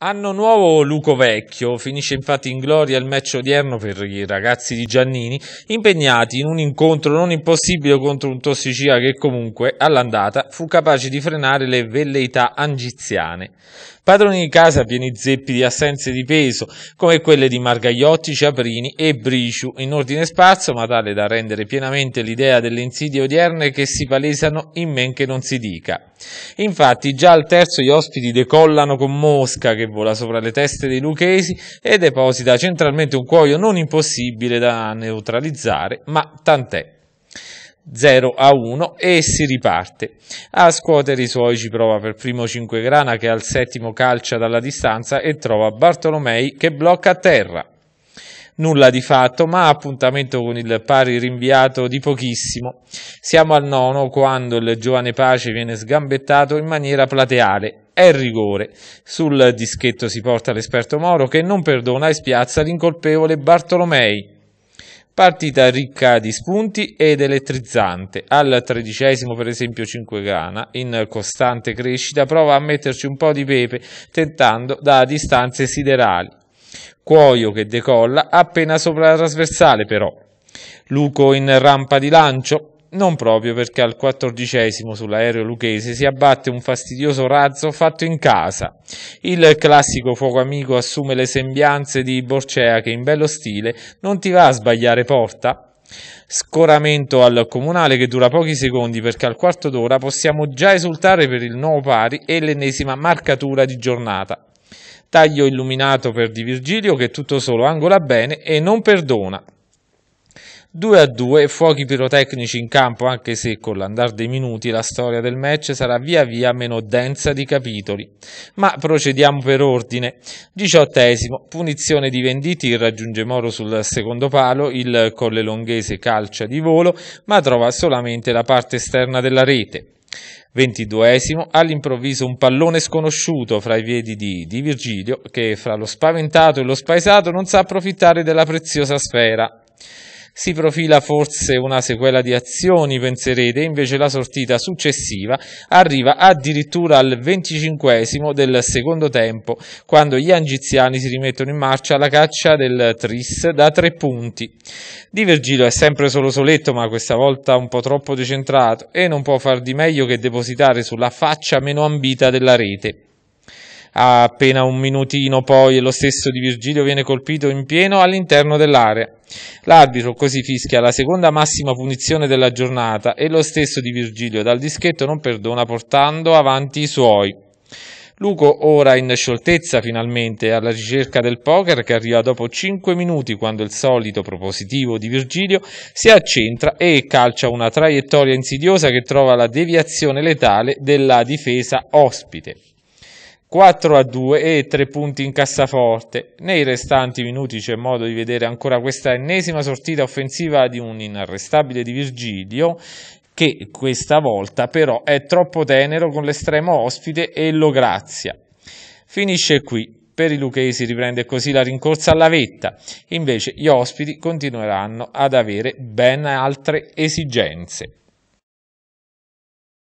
Anno nuovo Luco Vecchio finisce infatti in gloria il match odierno per i ragazzi di Giannini impegnati in un incontro non impossibile contro un Tossicia che comunque all'andata fu capace di frenare le velleità angiziane. Padroni di casa pieni zeppi di assenze di peso come quelle di Margagliotti, Ciaprini e Briciu in ordine spazio ma tale da rendere pienamente l'idea delle insidie odierne che si palesano in men che non si dica. Infatti già al terzo gli ospiti decollano con Mosca che vola sopra le teste dei lucchesi e deposita centralmente un cuoio non impossibile da neutralizzare, ma tant'è. 0 a 1 e si riparte. A scuotere i suoi ci prova per primo 5 grana che al settimo calcia dalla distanza e trova Bartolomei che blocca a terra nulla di fatto, ma appuntamento con il pari rinviato di pochissimo. Siamo al nono quando il giovane Pace viene sgambettato in maniera plateale. È rigore. Sul dischetto si porta l'esperto Moro che non perdona e spiazza l'incolpevole Bartolomei. Partita ricca di spunti ed elettrizzante. Al tredicesimo, per esempio, 5 Gana, in costante crescita, prova a metterci un po' di pepe, tentando da distanze siderali cuoio che decolla appena sopra la trasversale però. Luco in rampa di lancio, non proprio perché al quattordicesimo sull'aereo lucchese si abbatte un fastidioso razzo fatto in casa. Il classico fuoco amico assume le sembianze di Borcea che in bello stile non ti va a sbagliare porta. Scoramento al comunale che dura pochi secondi perché al quarto d'ora possiamo già esultare per il nuovo pari e l'ennesima marcatura di giornata. Taglio illuminato per Di Virgilio che tutto solo angola bene e non perdona. 2 a 2, fuochi pirotecnici in campo anche se con l'andar dei minuti la storia del match sarà via via meno densa di capitoli. Ma procediamo per ordine. Diciottesimo, punizione di Venditti, raggiunge Moro sul secondo palo, il Colle Longhese calcia di volo ma trova solamente la parte esterna della rete. 22esimo, all'improvviso un pallone sconosciuto fra i piedi di, di Virgilio che fra lo spaventato e lo spaesato non sa approfittare della preziosa sfera. Si profila forse una sequela di azioni, penserete, invece la sortita successiva arriva addirittura al venticinquesimo del secondo tempo, quando gli angiziani si rimettono in marcia alla caccia del Tris da tre punti. Di Virgilio è sempre solo soletto, ma questa volta un po' troppo decentrato e non può far di meglio che depositare sulla faccia meno ambita della rete a appena un minutino poi lo stesso di Virgilio viene colpito in pieno all'interno dell'area. L'arbitro così fischia la seconda massima punizione della giornata e lo stesso di Virgilio dal dischetto non perdona portando avanti i suoi. Luco ora in scioltezza finalmente alla ricerca del poker che arriva dopo 5 minuti quando il solito propositivo di Virgilio si accentra e calcia una traiettoria insidiosa che trova la deviazione letale della difesa ospite. 4 a 2 e 3 punti in cassaforte. Nei restanti minuti c'è modo di vedere ancora questa ennesima sortita offensiva di un inarrestabile di Virgilio che questa volta però è troppo tenero con l'estremo ospite e lo grazia. Finisce qui. Per i lucchesi riprende così la rincorsa alla vetta, invece gli ospiti continueranno ad avere ben altre esigenze.